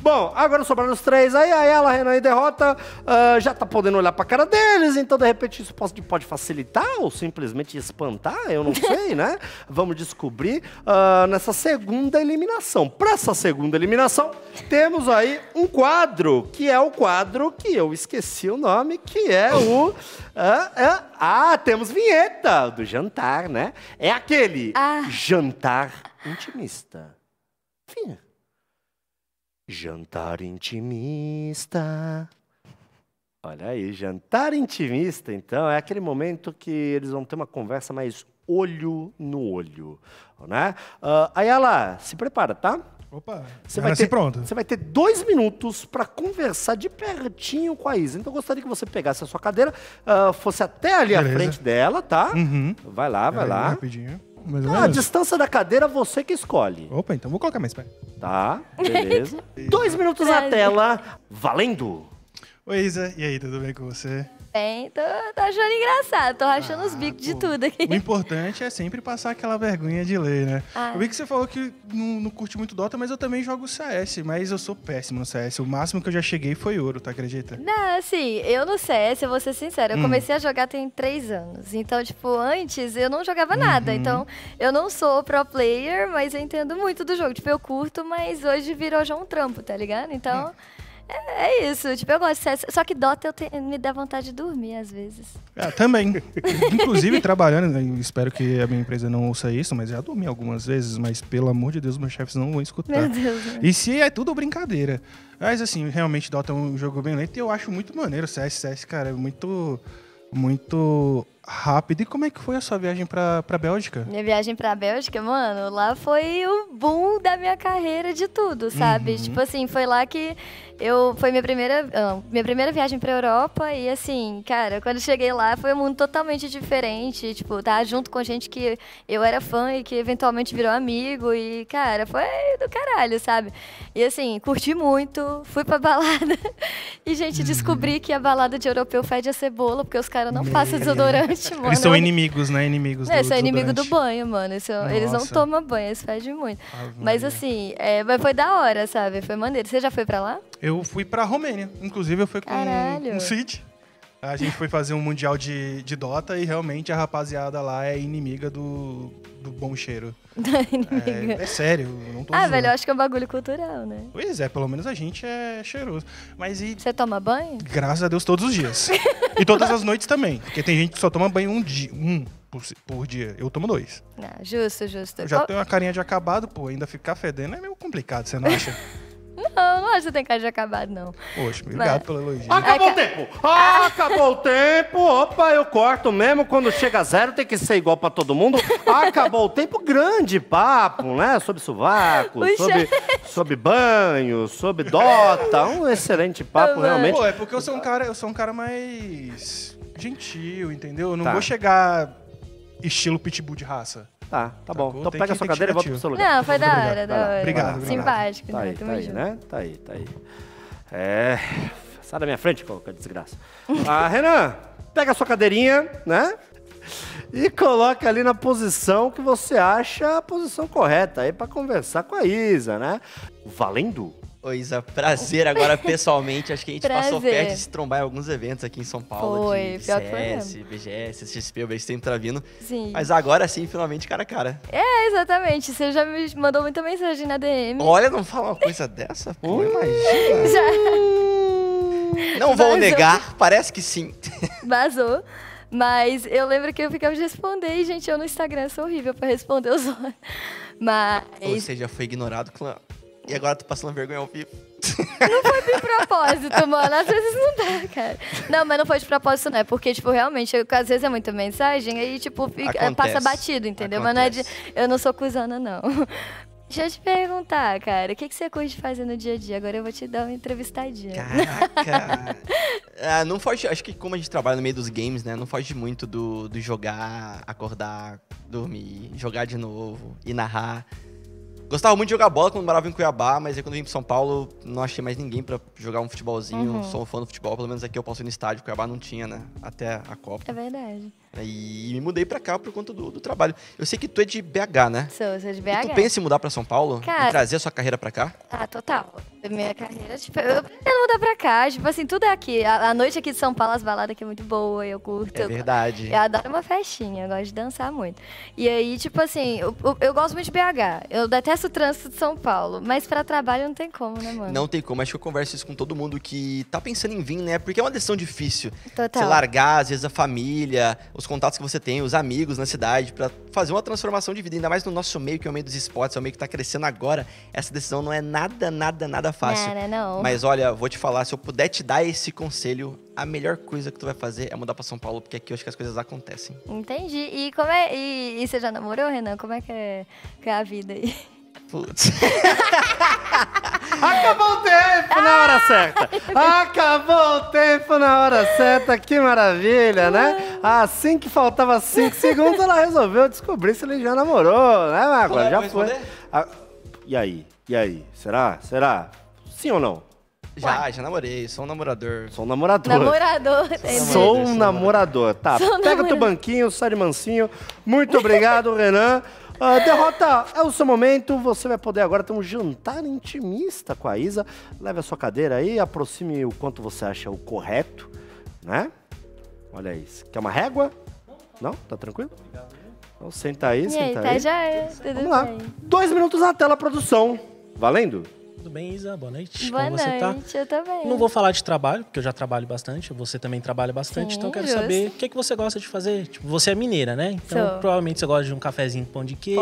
Bom, agora sobraram os três. Aí a ela, Renan e derrota uh, já tá podendo olhar pra cara deles, então de repente isso pode, pode facilitar ou simplesmente espantar, eu não sei, né? Vamos descobrir uh, nessa segunda eliminação. Pra essa segunda eliminação, temos aí um quadro, que é o quadro que eu esqueci o nome, que é o. Ah, ah, temos vinheta do jantar, né? É aquele ah. jantar intimista. Vinha. Jantar intimista. Olha aí, jantar intimista, então, é aquele momento que eles vão ter uma conversa mais olho no olho, né? Uh, ah, ela se prepara, tá? Opa, você é vai assim ter, pronto. Você vai ter dois minutos para conversar de pertinho com a Isa. Então, eu gostaria que você pegasse a sua cadeira, uh, fosse até ali Beleza. à frente dela, tá? Uhum. Vai lá, vai lá. rapidinho mais ou ah, menos? A distância da cadeira você que escolhe. Opa, então vou colocar mais perto. Tá, beleza. Dois minutos na tela, valendo! Oi, Isa. E aí, tudo bem com você? bem. Tô, tô achando engraçado, tô achando ah, os bicos de tudo aqui. O importante é sempre passar aquela vergonha de ler, né? Ah. Eu vi que você falou que não, não curte muito Dota, mas eu também jogo CS, mas eu sou péssimo no CS. O máximo que eu já cheguei foi ouro, tá acredita? Não, assim, eu no CS, eu vou ser sincera, eu hum. comecei a jogar tem três anos. Então, tipo, antes eu não jogava uhum. nada. Então, eu não sou pro player, mas eu entendo muito do jogo. Tipo, eu curto, mas hoje virou já um trampo, tá ligado? Então. Ah. É, é isso, tipo, eu gosto de CS. Só que Dota eu te, me dá vontade de dormir às vezes. Ah, também. Inclusive, trabalhando, né, espero que a minha empresa não ouça isso, mas já dormi algumas vezes, mas pelo amor de Deus, meus chefes não vão escutar. Meu Deus. Né? E se é tudo brincadeira. Mas assim, realmente Dota é um jogo bem lento e eu acho muito maneiro o CS, CS, cara, é muito muito rápido. E como é que foi a sua viagem para pra Bélgica? Minha viagem para a Bélgica, mano, lá foi o boom da minha carreira de tudo, sabe? Uhum. Tipo assim, foi lá que eu foi minha primeira, ah, minha primeira viagem para Europa e assim, cara, quando cheguei lá foi um mundo totalmente diferente, tipo, tá junto com gente que eu era fã e que eventualmente virou amigo e cara, foi do caralho, sabe? E assim, curti muito, fui pra balada. e gente, uhum. descobri que a balada de europeu fede a cebola, porque os caras não Meu. passam desodorante. Eles são inimigos, né? Inimigos não, é, do, são inimigos do banho, mano. Eles, eles não tomam banho, eles fedem muito. Ah, mas assim, é, mas foi da hora, sabe? Foi maneiro. Você já foi pra lá? Eu fui pra Romênia. Inclusive, eu fui com Caralho. um Cid. A gente foi fazer um mundial de, de Dota e realmente a rapaziada lá é inimiga do, do bom cheiro. é, é, sério, não tô Ah, zoando. velho, eu acho que é um bagulho cultural, né? Pois é, pelo menos a gente é cheiroso. Mas e. Você toma banho? Graças a Deus, todos os dias. e todas as noites também. Porque tem gente que só toma banho um dia. Um. Por, por dia. Eu tomo dois. Não, ah, justo, justo. Eu já Qual... tenho uma carinha de acabado, pô. Ainda ficar fedendo é meio complicado, você não acha? Não, não acho que você tem cara de acabado, não. Poxa, obrigado Mas... pelo elogio. Acabou Aca... o tempo! Ah, acabou o tempo! Opa, eu corto mesmo. Quando chega a zero, tem que ser igual pra todo mundo. Acabou o tempo, grande papo, né? Sobre sovaco, sobre, sobre banho, sobre dota. Um excelente papo, realmente. Pô, é porque eu sou um cara, eu sou um cara mais gentil, entendeu? Eu não tá. vou chegar estilo pitbull de raça. Tá, tá, bom. Então pega a sua cadeira e volta pro seu lugar. Não, foi da hora, da hora. Obrigado, Simpático, né? tá aí, tá né? Tá aí, tá aí. É. Sai da minha frente, coloca desgraça. Ah, Renan, pega a sua cadeirinha, né? E coloca ali na posição que você acha a posição correta aí para conversar com a Isa, né? Valendo! Ô Isa, prazer agora pessoalmente. Acho que a gente prazer. passou perto de se trombar em alguns eventos aqui em São Paulo. Foi, de CS, BGS, XP, o sempre tá vindo. Né? Sim. Mas agora sim, finalmente, cara a cara. É, exatamente. Você já me mandou muita mensagem na DM. Olha, não fala uma coisa dessa? Pô, imagina. Já. Não vou Vazou. negar, parece que sim. Vazou. Mas eu lembro que eu ficava de responder, e, gente, eu no Instagram sou horrível para responder os outros. Mas. Ou seja, foi ignorado, claro. E agora tu passando vergonha ao vivo. Não foi de propósito, mano. Às vezes não dá, cara. Não, mas não foi de propósito, não. É porque, tipo, realmente, eu, às vezes é muita mensagem, e tipo, fica, é, passa batido, entendeu? Acontece. Mas não é de, eu não sou cuzana, não. Deixa eu te perguntar, cara, o que, que você curte fazer no dia a dia? Agora eu vou te dar uma entrevistadinha. Caraca! ah, não foge, acho que como a gente trabalha no meio dos games, né? Não foge muito do, do jogar, acordar, dormir, jogar de novo e narrar. Gostava muito de jogar bola quando morava em Cuiabá, mas aí quando vim para São Paulo, não achei mais ninguém para jogar um futebolzinho. Uhum. Sou um fã do futebol, pelo menos aqui eu posso ir no estádio. Cuiabá não tinha, né? Até a Copa. É verdade. E me mudei para cá por conta do, do, trabalho. Eu sei que tu é de BH, né? Sou, sou de BH. E tu pensa em mudar para São Paulo? Cara, e trazer a sua carreira para cá? Ah, total. Minha carreira, tipo, eu pretendo mudar para cá. Tipo assim, tudo é aqui. A, a, noite aqui de São Paulo, as baladas aqui é muito boa, eu curto. É verdade. Eu, eu adoro uma festinha, eu gosto de dançar muito. E aí, tipo assim, eu, eu, eu gosto muito de BH. Eu até Detesto o trânsito de São Paulo, mas para trabalho não tem como, né, mano? Não tem como. Acho que eu converso isso com todo mundo que tá pensando em vir, né? Porque é uma decisão difícil. Total. Você largar, às vezes, a família, os contatos que você tem, os amigos na cidade, para fazer uma transformação de vida. Ainda mais no nosso meio, que é o meio dos esportes, é o meio que tá crescendo agora. Essa decisão não é nada, nada, nada fácil. Não, não, não. Mas olha, vou te falar, se eu puder te dar esse conselho, a melhor coisa que tu vai fazer é mudar para São Paulo, porque aqui eu acho que as coisas acontecem. Entendi. E como é. E, e você já namorou, Renan? Como é que é, que é a vida aí? Putz. Acabou o tempo na hora ah. certa. Acabou o tempo na hora certa. Que maravilha, né? Ah. Assim que faltava cinco segundos, ela resolveu descobrir se ele já namorou, né, Agora é Já foi. Ah, e aí? E aí? Será? Será? Sim ou não? Já, já namorei, sou um namorador. Sou um namorador. Namorador. Sou um é namorador. Tá, sou pega namorado. teu banquinho, sai de mansinho. Muito obrigado, Renan. Uh, derrota é o seu momento. Você vai poder agora ter um jantar intimista com a Isa. Leve a sua cadeira aí, aproxime o quanto você acha o correto, né? Olha isso. Quer uma régua? Não? Tá tranquilo? Então senta aí, senta aí. já tá é. Vamos lá. Bem. Dois minutos na tela, produção. Valendo? tudo bem, Isa? Boa noite. Boa Como noite, você tá? eu também. Não vou falar de trabalho, porque eu já trabalho bastante, você também trabalha bastante, Sim, então eu quero justo. saber o que, é que você gosta de fazer. Tipo, você é mineira, né? Então Sou. provavelmente você gosta de um cafezinho pão de queijo,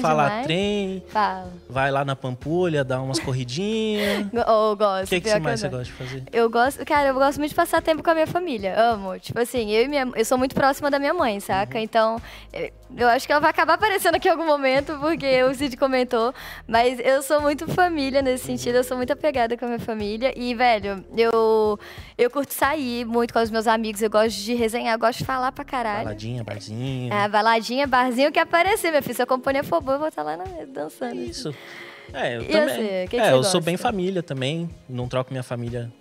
falar demais. trem. Fala. Vai lá na Pampulha, dar umas corridinhas. eu oh, gosto. O que, é que, mais você gosta de fazer? Eu gosto, cara, eu gosto muito de passar tempo com a minha família. Amo. Tipo assim, eu e minha. Eu sou muito próxima da minha mãe, saca? Uhum. Então, eu acho que ela vai acabar aparecendo aqui em algum momento, porque o Cid comentou. Mas eu sou muito família nesse sentido, eu sou muito apegada com a minha família. E, velho, eu, eu curto sair muito com os meus amigos, eu gosto de resenhar, eu gosto de falar pra caralho. Baladinha, barzinho. É, baladinha, barzinho que aparecer, meu filho. Se a companhia for boa, eu vou estar tá lá na, dançando. Isso. É, eu e também. Você, que é, que eu gosta? sou bem família também. Não troco minha família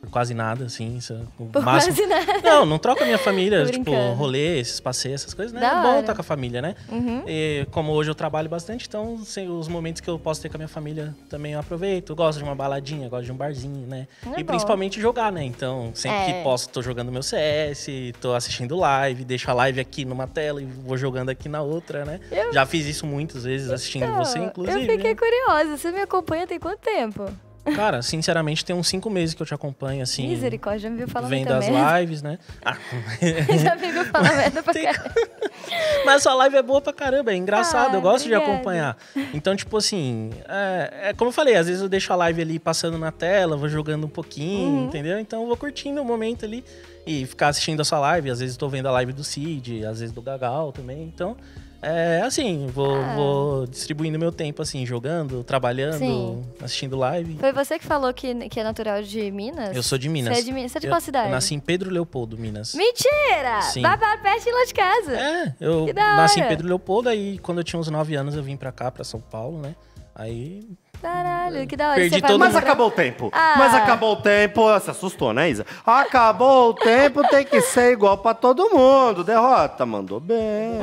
por quase nada, assim. É Por máximo... quase nada. Não, não a minha família, tipo, rolê, esses passeios, essas coisas, né? Da é bom estar com a família, né? Uhum. E, como hoje eu trabalho bastante, então assim, os momentos que eu posso ter com a minha família também eu aproveito. Eu gosto de uma baladinha, gosto de um barzinho, né? É e bom. principalmente jogar, né? Então, sempre é. que posso, tô jogando meu CS, tô assistindo live, deixo a live aqui numa tela e vou jogando aqui na outra, né? Eu... Já fiz isso muitas vezes assistindo então, você, inclusive. Eu né? fiquei curiosa, você me acompanha tem quanto tempo? Cara, sinceramente, tem uns cinco meses que eu te acompanho, assim. Misericórdia, já me viu falando Vem das lives, né? Ah. já me viu falar merda pra caramba. Mas sua live é boa pra caramba, é engraçado, ah, eu gosto obrigada. de acompanhar. Então, tipo assim, é, é, como eu falei, às vezes eu deixo a live ali passando na tela, vou jogando um pouquinho, uhum. entendeu? Então eu vou curtindo o momento ali e ficar assistindo a sua live. Às vezes estou vendo a live do Cid, às vezes do Gagal também, então... É assim, vou, ah. vou, distribuindo meu tempo, assim, jogando, trabalhando, Sim. assistindo live. Foi você que falou que, que é natural de Minas? Eu sou de Minas. Você é de, Minas? Você é de eu, qual cidade? Eu nasci em Pedro Leopoldo, Minas. Mentira! Sim. Babá, perto lá de casa. É, eu nasci em Pedro Leopoldo, aí quando eu tinha uns 9 anos eu vim pra cá, pra São Paulo, né? Aí Caralho, que da hora. Perdi todo Mas mundo. acabou o tempo. Ah. Mas acabou o tempo. Você assustou, né, Isa? Acabou o tempo, tem que ser igual pra todo mundo. Derrota, mandou bem.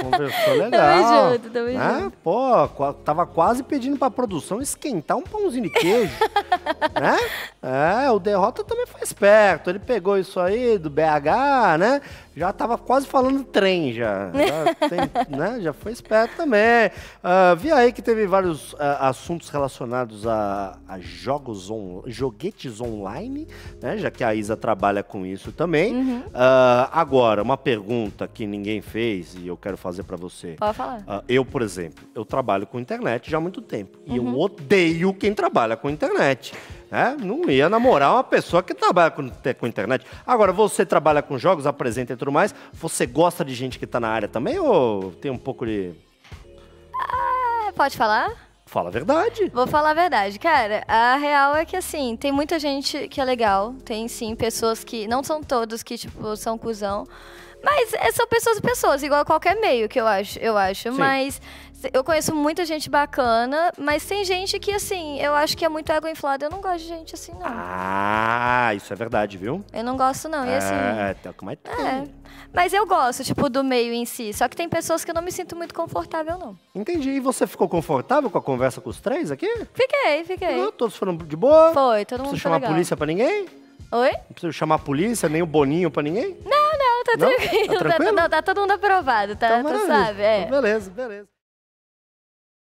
Conversou legal. tamo junto, tamo né? junto. Pô, tava quase pedindo pra produção esquentar um pãozinho de queijo. né? É, o Derrota também foi esperto. Ele pegou isso aí do BH, né? já tava quase falando trem já. Já, tem, né? já foi esperto também. Uh, ah, vi aí que teve vários uh, assuntos relacionados a, a jogos on, joguetes online, né? Já que a Isa trabalha com isso também. Uhum. Uh, agora, uma pergunta que ninguém fez e eu quero fazer para você. Pode falar. eu, por exemplo, eu trabalho com internet já há muito tempo. Uhum. E eu uhum. odeio quem trabalha com internet. É, Não ia namorar uma pessoa que trabalha com, com internet. Agora, você trabalha com jogos, apresenta e tudo mais. Você gosta de gente que está na área também ou tem um pouco de. Ah, pode falar? Fala a verdade. Vou falar a verdade. Cara, a real é que, assim, tem muita gente que é legal. Tem, sim, pessoas que. Não são todos que, tipo, são cuzão. Mas é, são pessoas e pessoas, igual a qualquer meio que eu acho, eu acho. Mas eu conheço muita gente bacana, mas tem gente que, assim, eu acho que é muito água inflada. Eu não gosto de gente assim, não. Ah, isso é verdade, viu? Eu não gosto, não. E assim. É, tá, mas é tem. É. Mas eu gosto, tipo, do meio em si. Só que tem pessoas que eu não me sinto muito confortável, não. Entendi. E você ficou confortável com a conversa com os três aqui? Fiquei, fiquei. Ficou? Todos foram de boa? Foi, todo mundo Não precisa chamar a polícia pra ninguém? Oi? Não precisa chamar a polícia, nem o Boninho pra ninguém? Não, não, tá não? Tá, tranquilo? Tá, tá, tá, todo tá mundo aprovado, tá? Então, tu sabe, é. Então beleza, beleza.